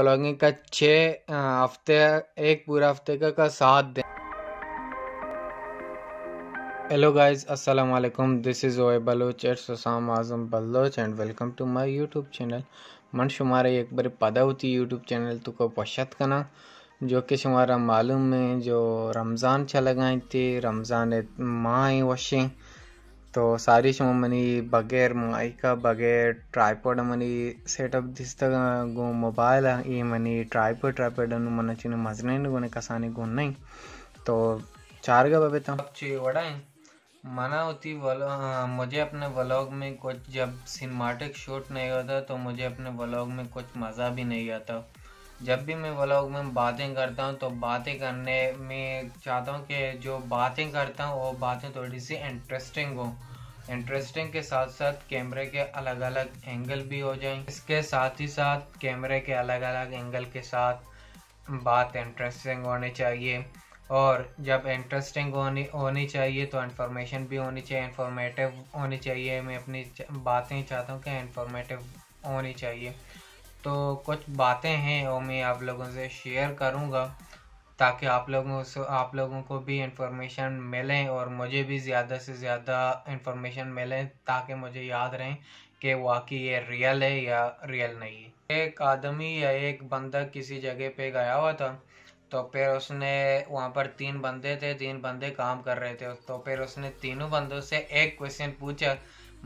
Blogging का छः हफ्ते एक पूरा हफ्ते का, का साथ दें हेलो गाइस अस्सलाम वालेकुम दिस इज़ ओए Baloch at Asam Azam Baloch and welcome to my YouTube channel मन शुमारे एक बार पदा होती यूट्यूब चैनल तो को पश्चात करना जो कि शुमारा मालूम है जो रमज़ान चला गए थे रमज़ान माँ वशें तो सारी शो मनी बगैर माइक बगैर ट्राइपोड मनी सेटअप दिसतगो मोबाइल ये मनी ट्राइपॉड ट्राइपॉड मन चीन मजने कोने कसाने नहीं तो चार का ची तो। वड़ा मना होती हाँ, मुझे अपने व्लॉग में कुछ जब सिनेमाटिक शूट नहीं होता तो मुझे अपने व्लॉग में कुछ मज़ा भी नहीं आता जब भी मैं व्लॉग में बातें करता हूँ तो बातें करने में चाहता हूँ कि जो बातें करता हूँ वो बातें थोड़ी सी इंटरेस्टिंग हो इंटरेस्टिंग के साथ साथ कैमरे के अलग अलग एंगल भी हो जाएं इसके साथ ही साथ कैमरे के अलग अलग एंगल के साथ बात इंटरेस्टिंग होनी चाहिए और जब इंटरेस्टिंग होनी होनी चाहिए तो इंफॉर्मेशन भी होनी चाहिए इंफॉर्मेटिव होनी चाहिए मैं अपनी बातें चाहता हूँ कि इंफॉर्मेटिव होनी चाहिए तो कुछ बातें हैं वो मैं आप लोगों से शेयर करूँगा ताकि आप लोगों से आप लोगों को भी इन्फॉर्मेशन मिलें और मुझे भी ज़्यादा से ज़्यादा इन्फॉर्मेशन मिलें ताकि मुझे याद रहें कि वाकई ये रियल है या रियल नहीं है एक आदमी या एक बंदा किसी जगह पे गया हुआ था तो फिर उसने वहाँ पर तीन बंदे थे तीन बंदे काम कर रहे थे तो फिर उसने तीनों बंदों से एक क्वेश्चन पूछा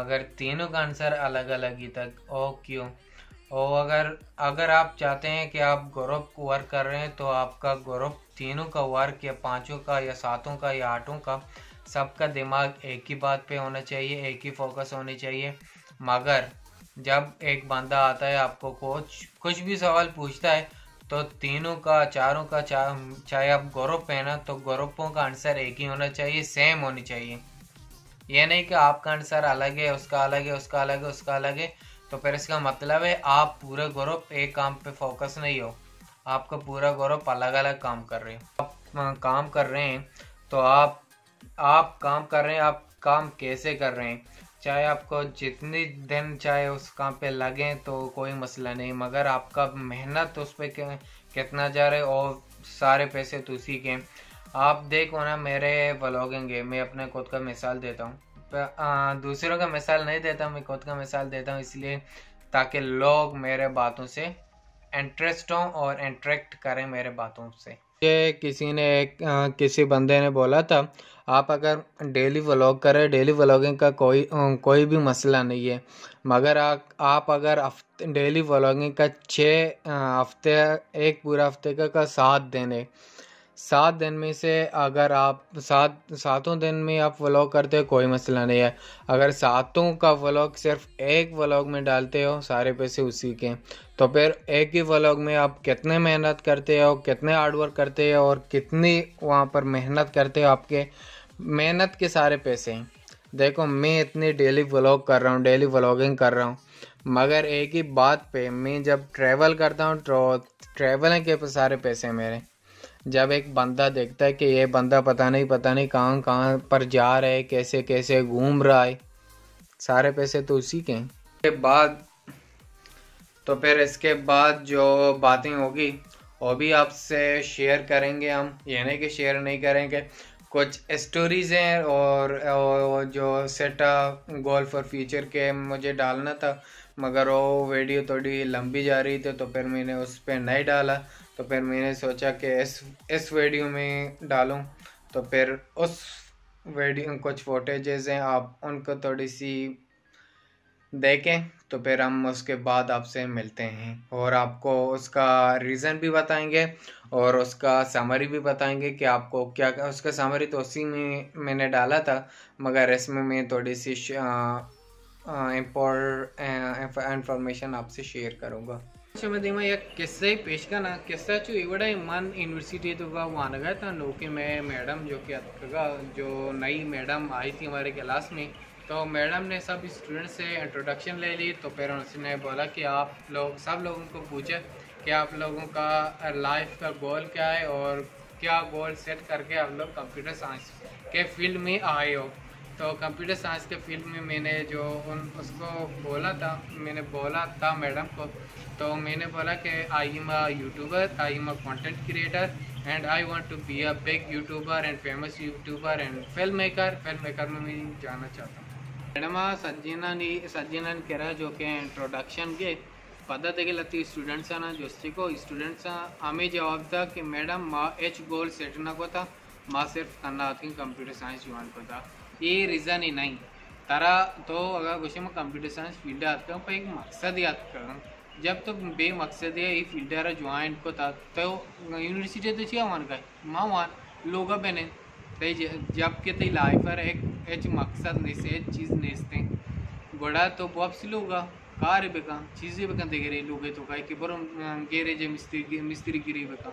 मगर तीनों का आंसर अलग अलग ही था ओ क्यों और अगर अगर आप चाहते हैं कि आप ग्रुप वर्क कर रहे हैं तो आपका ग्रुप तीनों का वर्क या पाँचों का या सातों का या आठों का सबका दिमाग एक ही बात पे होना चाहिए एक ही फोकस होनी चाहिए मगर जब एक बंदा आता है आपको कोच कुछ भी सवाल पूछता है तो तीनों का चारों का चार चाहे आप ग्रुप है ना तो ग्रुपों का आंसर एक ही होना चाहिए सेम होनी चाहिए यह नहीं कि आपका आंसर अलग है उसका अलग है उसका अलग है उसका अलग है तो फिर इसका मतलब है आप पूरा ग्रुप एक काम पे फोकस नहीं हो आपका पूरा ग्रुप अलग अलग काम कर रहे हो आप काम कर रहे हैं तो आप आप काम कर रहे हैं आप काम कैसे कर रहे हैं चाहे आपको जितने दिन चाहे उस काम पे लगे तो कोई मसला नहीं मगर आपका मेहनत उस पर कितना जा रहा है और सारे पैसे तो उसी के आप देखो ना मेरे ब्लॉगिंग है मैं अपने खुद का मिसाल देता हूँ दूसरों का मिसाल नहीं देता मैं खुद का मिसाल देता हूँ इसलिए ताकि लोग मेरे बातों से इंटरेस्ट हों और इंट्रैक्ट करें मेरे बातों से ये किसी ने एक आ, किसी बंदे ने बोला था आप अगर डेली व्लॉग करें डेली व्लॉगिंग का कोई आ, कोई भी मसला नहीं है मगर आ, आप अगर डेली व्लॉगिंग का छः हफ्ते एक पूरा हफ्ते का, का साथ देने सात दिन में से अगर आप सात सातों दिन में आप व्लॉग करते हो कोई मसला नहीं है अगर सातों का व्लॉग सिर्फ एक व्लॉग में डालते हो सारे पैसे उसी के तो फिर एक ही व्लॉग में आप कितने मेहनत करते हो कितने हार्डवर्क करते हो और कितनी वहाँ पर मेहनत करते हो आपके मेहनत के सारे पैसे हैं देखो मैं इतनी डेली व्लॉग कर रहा हूँ डेली व्लॉगिंग कर रहा हूँ मगर एक ही बात पे मैं जब ट्रैवल करता हूँ ट्रैवलिंग तो के सारे पैसे मेरे जब एक बंदा देखता है कि ये बंदा पता नहीं पता नहीं कहाँ कहाँ पर जा रहा है कैसे कैसे घूम रहा है सारे पैसे तो उसी के हैं के बाद तो फिर इसके बाद जो बातें होगी वो भी आपसे शेयर करेंगे हम ये नहीं कि शेयर नहीं करेंगे कुछ स्टोरीज हैं और, और जो सेटा गोल फॉर फ्यूचर के मुझे डालना था मगर वो वीडियो थोड़ी लंबी जा रही थी तो फिर मैंने उस पर नहीं डाला तो फिर मैंने सोचा कि इस इस वीडियो में डालूं तो फिर उस वीडियो कुछ फोटेजेज़ हैं आप उनको थोड़ी सी देखें तो फिर हम उसके बाद आपसे मिलते हैं और आपको उसका रीज़न भी बताएंगे और उसका समरी भी बताएंगे कि आपको क्या उसका समरी तो उसी में मैंने डाला था मगर इसमें मैं थोड़ी सी इम्पोर्ट इंफॉर्मेशन आपसे शेयर करूँगा ही पेश करना किस्सा चु इवड़ा मन यूनिवर्सिटी तो का वहाँ लगा था नोके में मैडम जो कि जो नई मैडम आई थी हमारे क्लास में तो मैडम ने सब स्टूडेंट से इंट्रोडक्शन ले ली तो फिर उसने बोला कि आप लोग सब लोगों को पूछे कि आप लोगों का लाइफ का गोल क्या है और क्या गोल सेट करके आप लोग कंप्यूटर साइंस के फील्ड में आए हो तो कंप्यूटर साइंस के फील्ड में मैंने जो उन उसको बोला था मैंने बोला था मैडम को तो मैंने बोला कि I am a YouTuber I am a content creator and I want to be a big YouTuber and famous YouTuber and film maker film maker में मैं जाना चाहता हूँ मैडम संजीना ने संजीना ने कह रहा जो कि इंट्रोडक्शन के स्टूडेंट्स जो ತೆಗಿಲತ್ತಿ ಸ್ಟೂಡೆಂಟ್ಸನ स्टूडेंट्स हमें जवाब था कि मैडम माँ एच गोल सेट ना को था माँ सिर्फ करना आती कंप्यूटर साइंस जुआन को था ये रीज़न ही नहीं तारा तो अगर कुछ मैं कंप्यूटर साइंस फील्ड आता हूँ पर एक मकसद याद करूँ जब तो मकसद है ये फील्ड है ज्वाइन को था तो यूनिवर्सिटी तो चाहिए वन का माँ वन लोग बने तो जब के तई लाइफ पर एक एच मकसद नहीं से एच चीज़ नहीं से बड़ा तो वापस लोगा कार बेका चीज़ें बेका दे रही लोग तो कहीं कि बड़ो गेरे जे मिस्त्री मिस्त्री गिरी बेका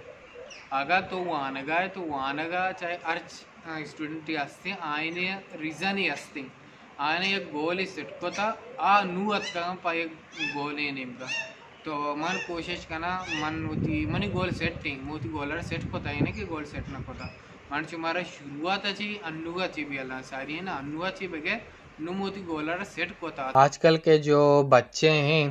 ಆಗ ತೋ ವಾನಗಾಯ ತೋ ವಾನಗ ಚಾಹೆ ಅರ್ಚ್ ಸ್ಟೂಡೆಂಟ್ ಅಸ್ತಿ ಆಯನೆಯ ರೀಸನ್ ही ಆಯನೆಯ ಗೋಲಿ ಸಿಟ್ಕೋತ ಆ ನೂ ಅತ್ಕಂಗ ಪಾಯ ಗೋಲಿ ನಿಮ್ಗೆ तो मन कोशिश करना मन होती मनी गोल सेटिंग मोती गोलर सेट को था कि गोल सेट ना को था मन चुमारा शुरुआत अच्छी अनुगा ची भी अल्लाह सारी है ना अनुगा ची बगैर नू मोती गोलर सेट को था आजकल के जो बच्चे हैं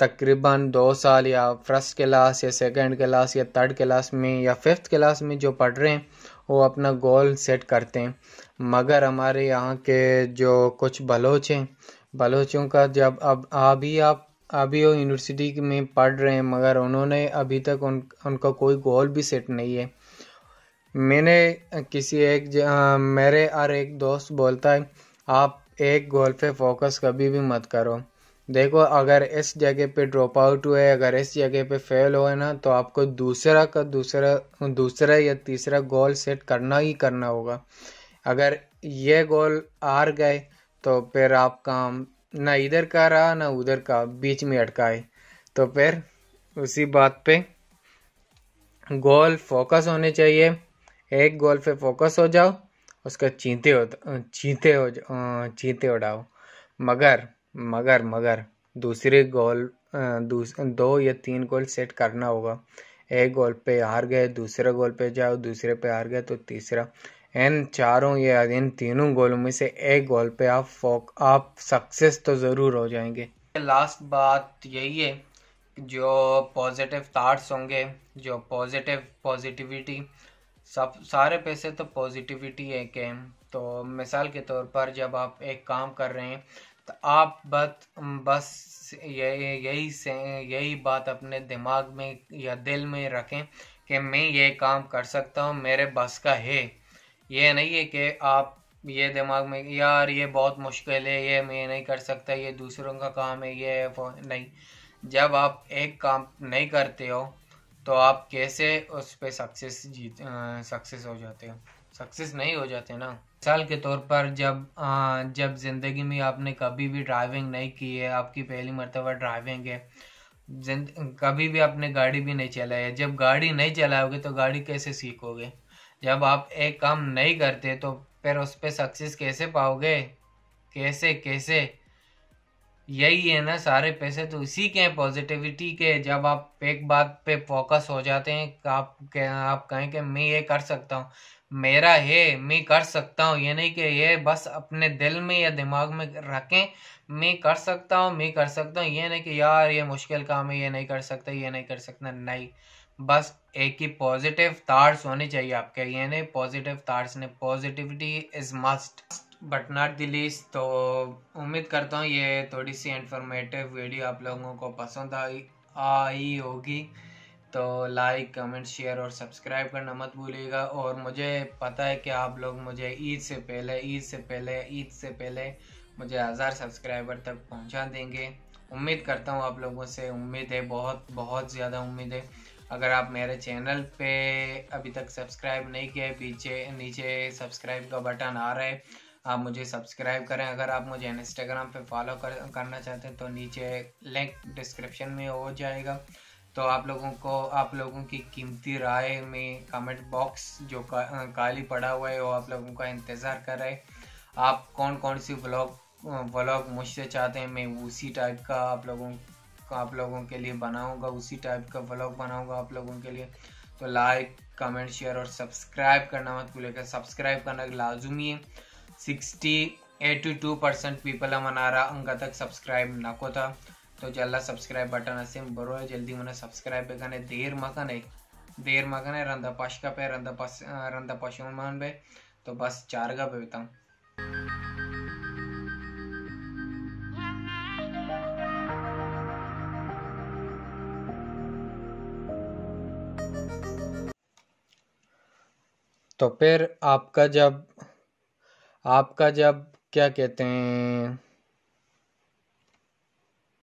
तकरीबन दो साल या फर्स्ट क्लास या सेकंड क्लास या थर्ड क्लास में या फिफ्थ क्लास में जो पढ़ रहे हैं वो अपना गोल सेट करते हैं मगर हमारे यहाँ के जो कुछ बलोच हैं बलोचों का जब अब अभी आप अभी वो यूनिवर्सिटी में पढ़ रहे हैं मगर उन्होंने अभी तक उन उनका कोई गोल भी सेट नहीं है मैंने किसी एक मेरे और एक दोस्त बोलता है आप एक गोल पे फोकस कभी भी मत करो देखो अगर इस जगह पे ड्रॉप आउट हुए अगर इस जगह पे फेल हुए ना तो आपको दूसरा का दूसरा दूसरा या तीसरा गोल सेट करना ही करना होगा अगर ये गोल हार गए तो फिर आप काम ना इधर का रहा ना उधर का बीच में अटकाए तो फिर उसी बात पे गोल फोकस होने चाहिए एक गोल पे फोकस हो जाओ उसका चीते हो चीते हो चीते उड़ाओ मगर मगर मगर दूसरे गोल दूस, दो या तीन गोल सेट करना होगा एक गोल पे हार गए दूसरे गोल पे जाओ दूसरे पे हार गए तो तीसरा इन चारों या इन तीनों गोलों में से एक गोल पे आप फोक आप सक्सेस तो ज़रूर हो जाएंगे लास्ट बात यही है जो पॉजिटिव थाट्स होंगे जो पॉजिटिव पॉजिटिविटी सब सारे पैसे तो पॉजिटिविटी है के तो मिसाल के तौर पर जब आप एक काम कर रहे हैं तो आप बस बस यही से यही बात अपने दिमाग में या दिल में रखें कि मैं ये काम कर सकता हूँ मेरे बस का है ये नहीं है कि आप ये दिमाग में यार ये बहुत मुश्किल है ये मैं नहीं कर सकता ये दूसरों का काम है ये नहीं जब आप एक काम नहीं करते हो तो आप कैसे उस पर सक्सेस जीत सक्सेस हो जाते हो सक्सेस नहीं हो जाते ना मिसाल के तौर पर जब आ, जब ज़िंदगी में आपने कभी भी ड्राइविंग नहीं की है आपकी पहली मरतबा ड्राइविंग है कभी भी आपने गाड़ी भी नहीं चलाई है जब गाड़ी नहीं चलाओगे तो गाड़ी कैसे सीखोगे जब आप एक काम नहीं करते तो फिर उस पर सक्सेस कैसे पाओगे कैसे कैसे यही है ना सारे पैसे तो इसी के हैं पॉजिटिविटी के जब आप एक बात पे फोकस हो जाते हैं आप के, आप कहें कि मैं ये कर सकता हूँ मेरा है मैं कर सकता हूँ ये नहीं कि ये बस अपने दिल में या दिमाग में रखें मैं कर सकता हूँ मैं कर सकता हूँ ये नहीं कि यार ये मुश्किल काम है ये नहीं कर सकता ये नहीं कर सकता नहीं बस एक ही पॉजिटिव थाट्स होने चाहिए आपके ये नहीं पॉजिटिव थाट्स ने positivity is must but not the least तो उम्मीद करता हूँ ये थोड़ी सी इन्फॉर्मेटिव वीडियो आप लोगों को पसंद आई आई होगी तो लाइक कमेंट शेयर और सब्सक्राइब करना मत भूलिएगा और मुझे पता है कि आप लोग मुझे ईद से पहले ईद से पहले ईद से पहले मुझे हज़ार सब्सक्राइबर तक पहुंचा देंगे उम्मीद करता हूँ आप लोगों से उम्मीद है बहुत बहुत ज़्यादा उम्मीद है अगर आप मेरे चैनल पे अभी तक सब्सक्राइब नहीं किए पीछे नीचे सब्सक्राइब का बटन आ रहा है आप मुझे सब्सक्राइब करें अगर आप मुझे इंस्टाग्राम पे फॉलो कर, करना चाहते हैं तो नीचे लिंक डिस्क्रिप्शन में हो जाएगा तो आप लोगों को आप लोगों की कीमती राय में कमेंट बॉक्स जो काली पड़ा हुआ है वो आप लोगों का इंतज़ार कर रहे आप कौन कौन सी ब्लॉग व्लॉग मुझसे चाहते हैं मैं उसी टाइप का आप लोगों का आप लोगों के लिए बनाऊंगा उसी टाइप का व्लॉग बनाऊंगा आप लोगों के लिए तो लाइक कमेंट शेयर और सब्सक्राइब करना मत भूलेगा सब्सक्राइब करना लाजमी है सिक्सटी परसेंट पीपल मनारा अंक तक सब्सक्राइब नको था तो जल्द सब्सक्राइब बटन असे बरो जल्दी मने सब्सक्राइब बेगाने देर मकान है देर मकान है रंधा पश का पे रंधा पश रंधा पाशन मान पे तो बस चार का पे बिताऊं तो फिर आपका जब आपका जब क्या कहते हैं